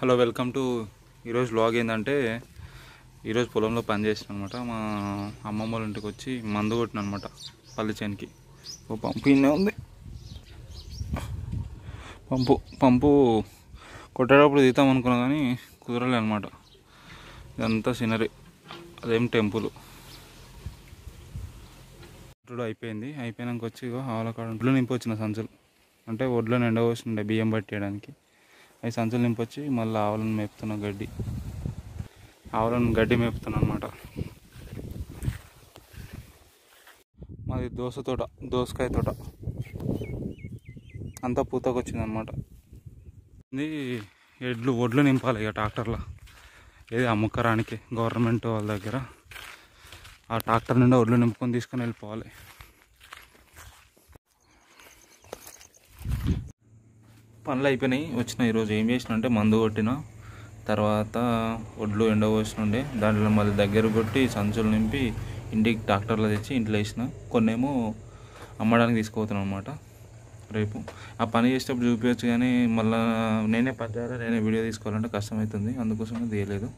hello welcome to ఈరోజు blog ఏంటంటే ఈరోజు పొలంలో పని చేసిన అనమాట మా అమ్మమ్మ వాళ్ళ ఇంటికి వచ్చి మందు కొట్టిన అనమాట పల్లి చేనికి ఓ పంపు ఇన్నే ఉంది పంపు పంపు కొట్టేటప్పుడు తీద్దాం అనుకున్నా కానీ కుదరలే అనమాట ఇదంతా సీనరీ అదేం టెంపుల్ ఇప్పుడు అయిపోయింది అయిపోయినాక వచ్చి ఆవుల కాడ నింపి వచ్చిన సంచులు అంటే ఒడ్లను ఎండవోసి ఉండే బియ్యం పట్టేయడానికి అవి సంచులు నింపొచ్చి మళ్ళీ ఆవులను మేపుతున్నాం గడ్డి ఆవులను గడ్డి మేపుతున్నాం అనమాట మాది దోస తోట దోసకాయ తోట అంతా పూతకొచ్చిందనమాట ఇది ఎడ్లు ఒడ్లు నింపాలి ఇక ట్రాక్టర్లో ఏది అమ్ముకరానికి గవర్నమెంట్ వాళ్ళ దగ్గర ఆ ట్రాక్టర్ నుండి ఒడ్లు నింపుకొని తీసుకొని వెళ్ళిపోవాలి పనులు అయిపోయినాయి వచ్చిన ఈరోజు ఏం చేసిన అంటే మందు కొట్టిన తర్వాత ఒడ్లు ఎండబోసినుండే దాంట్లో మళ్ళీ దగ్గర కొట్టి సంచులు నింపి ఇంటికి ట్రాక్టర్లో తెచ్చి ఇంట్లో వేసిన కొన్నేమో అమ్మడానికి తీసుకుపోతున్నాను అనమాట రేపు ఆ పని చేసేటప్పుడు చూపించచ్చు కానీ మళ్ళీ నేనే పని నేనే వీడియో తీసుకోవాలంటే కష్టమవుతుంది అందుకోసం తీయలేదు